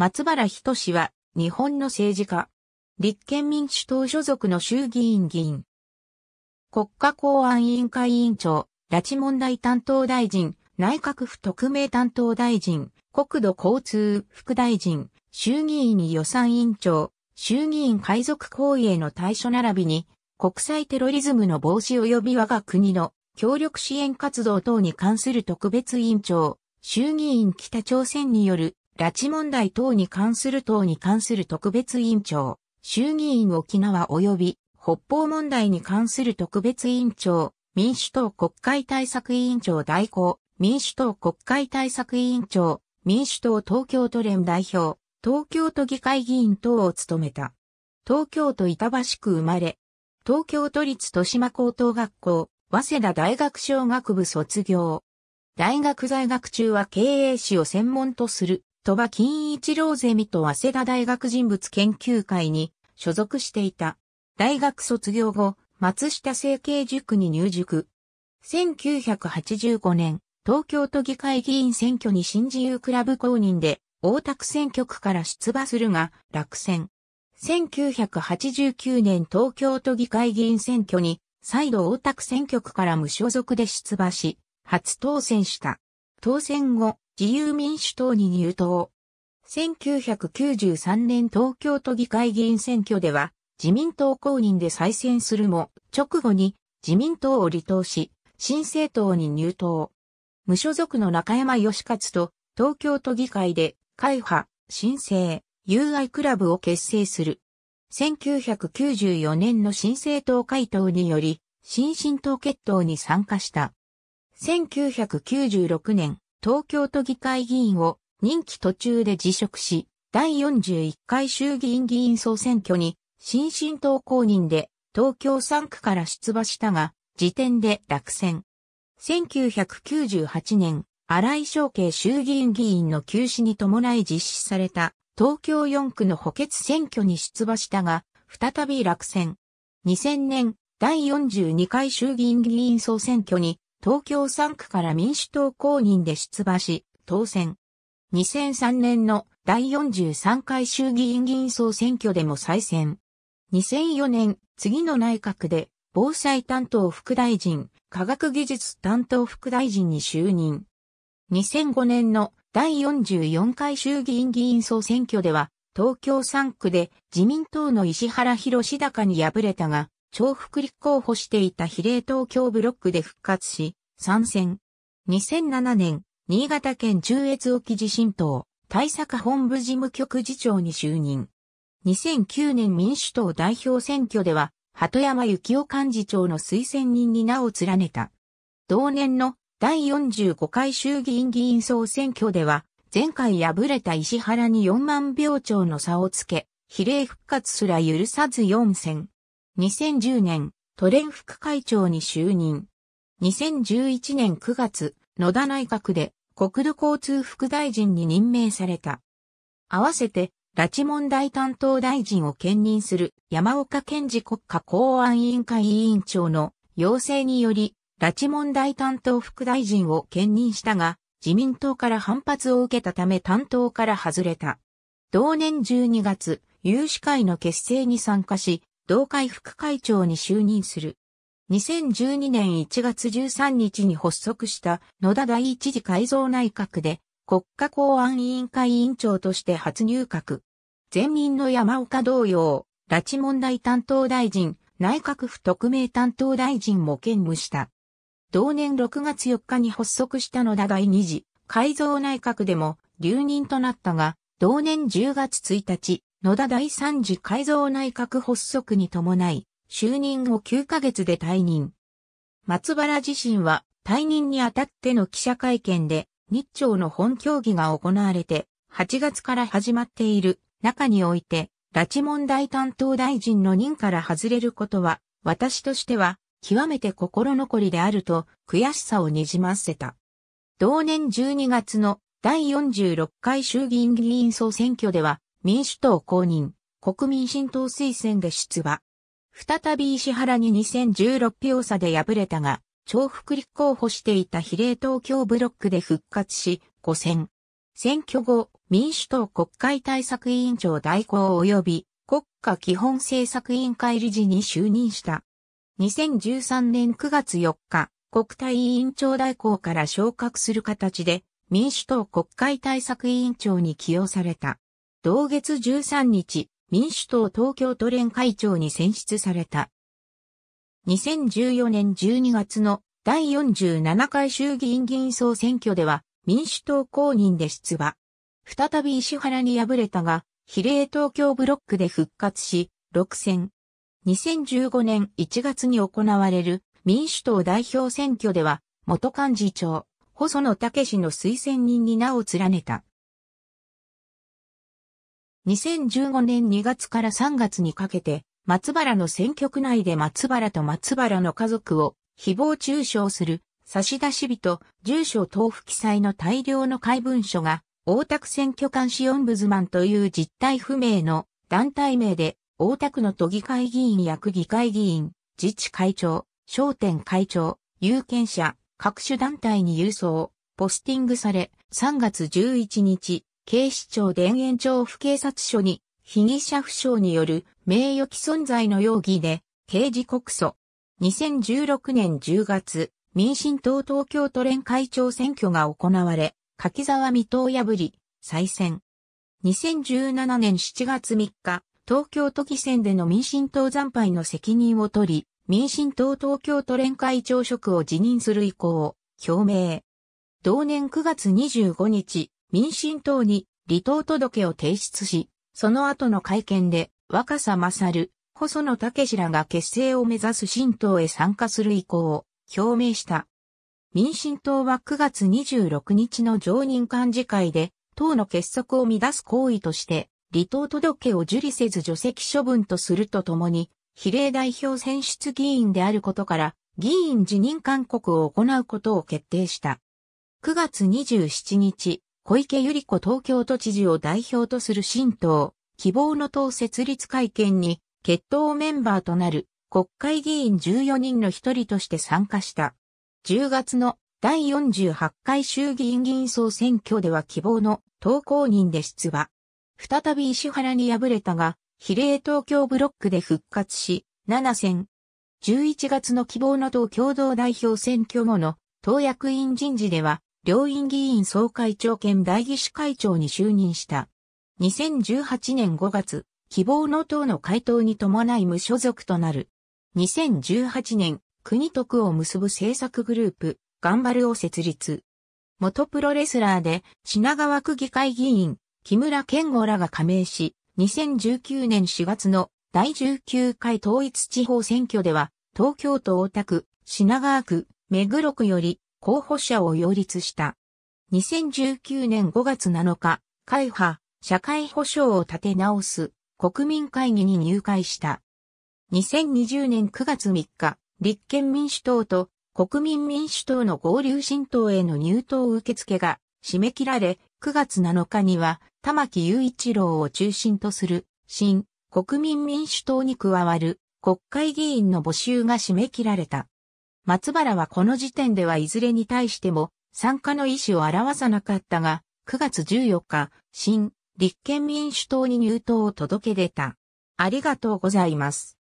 松原人志は、日本の政治家。立憲民主党所属の衆議院議員。国家公安委員会委員長、拉致問題担当大臣、内閣府特命担当大臣、国土交通副大臣、衆議院予算委員長、衆議院海賊行為への対処並びに、国際テロリズムの防止及び我が国の協力支援活動等に関する特別委員長、衆議院北朝鮮による拉致問題等に関する等に関する特別委員長、衆議院沖縄及び北方問題に関する特別委員長、民主党国会対策委員長代行、民主党国会対策委員長、民主党東京都連代表、東京都議会議員等を務めた。東京都板橋区生まれ、東京都立豊島高等学校、早稲田大学商学部卒業。大学在学中は経営史を専門とする鳥羽金一郎ゼミと早稲田大学人物研究会に所属していた。大学卒業後、松下政経塾に入塾。1985年、東京都議会議員選挙に新自由クラブ公認で、大田区選挙区から出馬するが、落選。1989年東京都議会議員選挙に、再度大田区選挙区から無所属で出馬し、初当選した。当選後、自由民主党に入党。1993年東京都議会議員選挙では自民党公認で再選するも直後に自民党を離党し新政党に入党。無所属の中山義勝と東京都議会で会派、新政、友愛クラブを結成する。1994年の新政党回答により、新進党決闘に参加した。1996年、東京都議会議員を任期途中で辞職し、第41回衆議院議員総選挙に新進党公認で東京3区から出馬したが、時点で落選。1998年、荒井正慶衆議院議員の休止に伴い実施された東京4区の補欠選挙に出馬したが、再び落選。2000年、第42回衆議院議員総選挙に東京3区から民主党公認で出馬し、当選。2003年の第43回衆議院議員総選挙でも再選。2004年、次の内閣で、防災担当副大臣、科学技術担当副大臣に就任。2005年の第44回衆議院議員総選挙では、東京3区で自民党の石原博高に敗れたが、重複立候補していた比例東京ブロックで復活し、参戦。2007年、新潟県中越沖地震等対策本部事務局次長に就任。2009年民主党代表選挙では、鳩山幸夫幹事長の推薦人に名を連ねた。同年の第45回衆議院議員総選挙では、前回敗れた石原に4万票超の差をつけ、比例復活すら許さず4選。2010年、都連副会長に就任。2011年9月、野田内閣で国土交通副大臣に任命された。合わせて、拉致問題担当大臣を兼任する山岡健治国家公安委員会委員長の要請により、拉致問題担当副大臣を兼任したが、自民党から反発を受けたため担当から外れた。同年12月、有志会の結成に参加し、同会副会長に就任する。2012年1月13日に発足した野田第一次改造内閣で国家公安委員会委員長として初入閣。前任の山岡同様、拉致問題担当大臣、内閣府特命担当大臣も兼務した。同年6月4日に発足した野田第二次改造内閣でも留任となったが、同年10月1日、野田第三次改造内閣発足に伴い、就任後9ヶ月で退任。松原自身は退任にあたっての記者会見で、日朝の本協議が行われて、8月から始まっている中において、拉致問題担当大臣の任から外れることは、私としては、極めて心残りであると、悔しさをにじませた。同年12月の第46回衆議院議員総選挙では、民主党公認、国民新党推薦で出馬。再び石原に2016票差で敗れたが、重複立候補していた比例東京ブロックで復活し、5選。選挙後、民主党国会対策委員長代行及び国家基本政策委員会理事に就任した。2013年9月4日、国対委員長代行から昇格する形で民主党国会対策委員長に起用された。同月13日、民主党東京都連会長に選出された。2014年12月の第47回衆議院議員総選挙では民主党公認で出馬。再び石原に敗れたが、比例東京ブロックで復活し、6選。2015年1月に行われる民主党代表選挙では、元幹事長、細野武の推薦人に名を連ねた。2015年2月から3月にかけて、松原の選挙区内で松原と松原の家族を誹謗中傷する差出人、住所等付記載の大量の怪文書が、大田区選挙監視オンブズマンという実態不明の団体名で、大田区の都議会議員や区議会議員、自治会長、商店会長、有権者、各種団体に郵送、ポスティングされ、3月11日、警視庁田園調布警察署に、被疑者不詳による名誉毀損罪の容疑で、刑事告訴。2016年10月、民進党東京都連会長選挙が行われ、柿沢水戸を破り、再選。2017年7月3日、東京都議選での民進党惨敗の責任を取り、民進党東京都連会長職を辞任する意向を表明。同年9月25日、民進党に離党届を提出し、その後の会見で若狭勝、細野武らが結成を目指す新党へ参加する意向を表明した。民進党は9月26日の常任幹事会で、党の結束を乱す行為として、離党届を受理せず除籍処分とするとともに、比例代表選出議員であることから、議員辞任勧告を行うことを決定した。9月27日、小池百合子東京都知事を代表とする新党、希望の党設立会見に、決闘メンバーとなる国会議員14人の一人として参加した。10月の第48回衆議院議員総選挙では希望の党公認で出馬。再び石原に敗れたが、比例東京ブロックで復活し、7選。11月の希望の党共同代表選挙後の党役員人事では、両院議員総会長兼代議士会長に就任した。2018年5月、希望の党の回答に伴い無所属となる。2018年、国と区を結ぶ政策グループ、頑張るを設立。元プロレスラーで品川区議会議員、木村健吾らが加盟し、2019年4月の第19回統一地方選挙では、東京都大田区、品川区、目黒区より候補者を擁立した。2019年5月7日、会派、社会保障を立て直す国民会議に入会した。2020年9月3日、立憲民主党と国民民主党の合流新党への入党受付が締め切られ、9月7日には玉木雄一郎を中心とする新国民民主党に加わる国会議員の募集が締め切られた。松原はこの時点ではいずれに対しても参加の意思を表さなかったが、9月14日、新、立憲民主党に入党を届け出た。ありがとうございます。